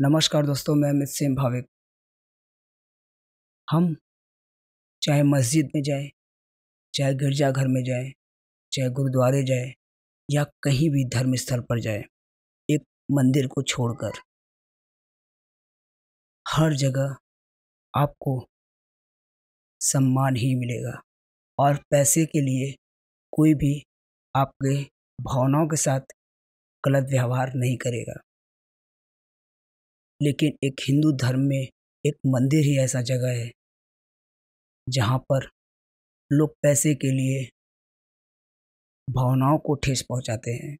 नमस्कार दोस्तों मैं अमित सिंह भाविक हम चाहे मस्जिद में जाए चाहे गिरजाघर में जाए चाहे गुरुद्वारे जाए या कहीं भी धर्म स्थल पर जाए एक मंदिर को छोड़कर हर जगह आपको सम्मान ही मिलेगा और पैसे के लिए कोई भी आपके भावनाओं के साथ गलत व्यवहार नहीं करेगा लेकिन एक हिंदू धर्म में एक मंदिर ही ऐसा जगह है जहाँ पर लोग पैसे के लिए भावनाओं को ठेस पहुँचाते हैं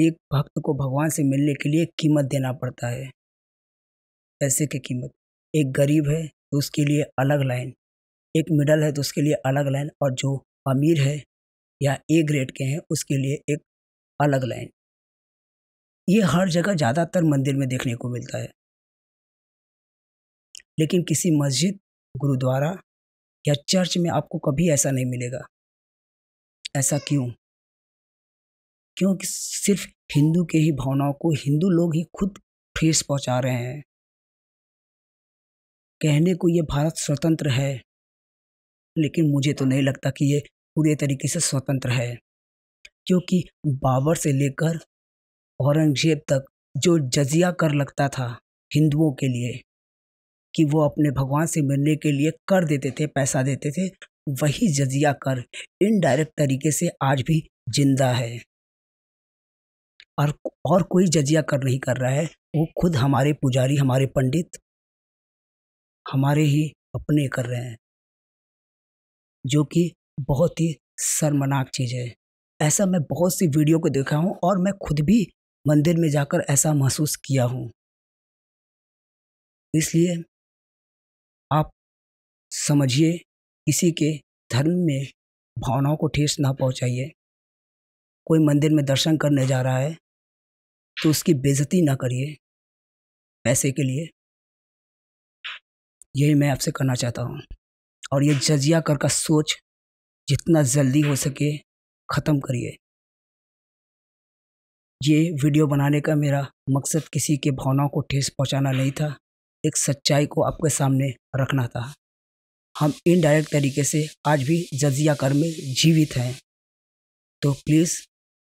एक भक्त को भगवान से मिलने के लिए कीमत देना पड़ता है पैसे की कीमत एक गरीब है तो उसके लिए अलग लाइन एक मिडल है तो उसके लिए अलग लाइन और जो अमीर है या ए ग्रेड के हैं उसके लिए एक अलग लाइन ये हर जगह ज़्यादातर मंदिर में देखने को मिलता है लेकिन किसी मस्जिद गुरुद्वारा या चर्च में आपको कभी ऐसा नहीं मिलेगा ऐसा क्यों क्योंकि सिर्फ हिंदू के ही भावनाओं को हिंदू लोग ही खुद ठेस पहुंचा रहे हैं कहने को ये भारत स्वतंत्र है लेकिन मुझे तो नहीं लगता कि ये पूरे तरीके से स्वतंत्र है क्योंकि बाबर से लेकर औरंगजेब तक जो जजिया कर लगता था हिंदुओं के लिए कि वो अपने भगवान से मिलने के लिए कर देते थे पैसा देते थे वही जजिया कर इनडायरेक्ट तरीके से आज भी जिंदा है और और कोई जजिया कर नहीं कर रहा है वो खुद हमारे पुजारी हमारे पंडित हमारे ही अपने कर रहे हैं जो कि बहुत ही शर्मनाक चीज़ है ऐसा मैं बहुत सी वीडियो को देखा हूँ और मैं खुद भी मंदिर में जाकर ऐसा महसूस किया हूँ इसलिए आप समझिए किसी के धर्म में भावनाओं को ठेस ना पहुँचाइए कोई मंदिर में दर्शन करने जा रहा है तो उसकी बेजती ना करिए पैसे के लिए यही मैं आपसे करना चाहता हूँ और ये जजिया कर का सोच जितना जल्दी हो सके ख़त्म करिए ये वीडियो बनाने का मेरा मकसद किसी के भावनाओं को ठेस पहुंचाना नहीं था एक सच्चाई को आपके सामने रखना था हम इनडायरेक्ट तरीके से आज भी जजिया कर में जीवित हैं तो प्लीज़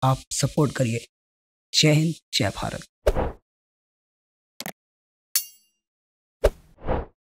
आप सपोर्ट करिए जय हिंद जय भारत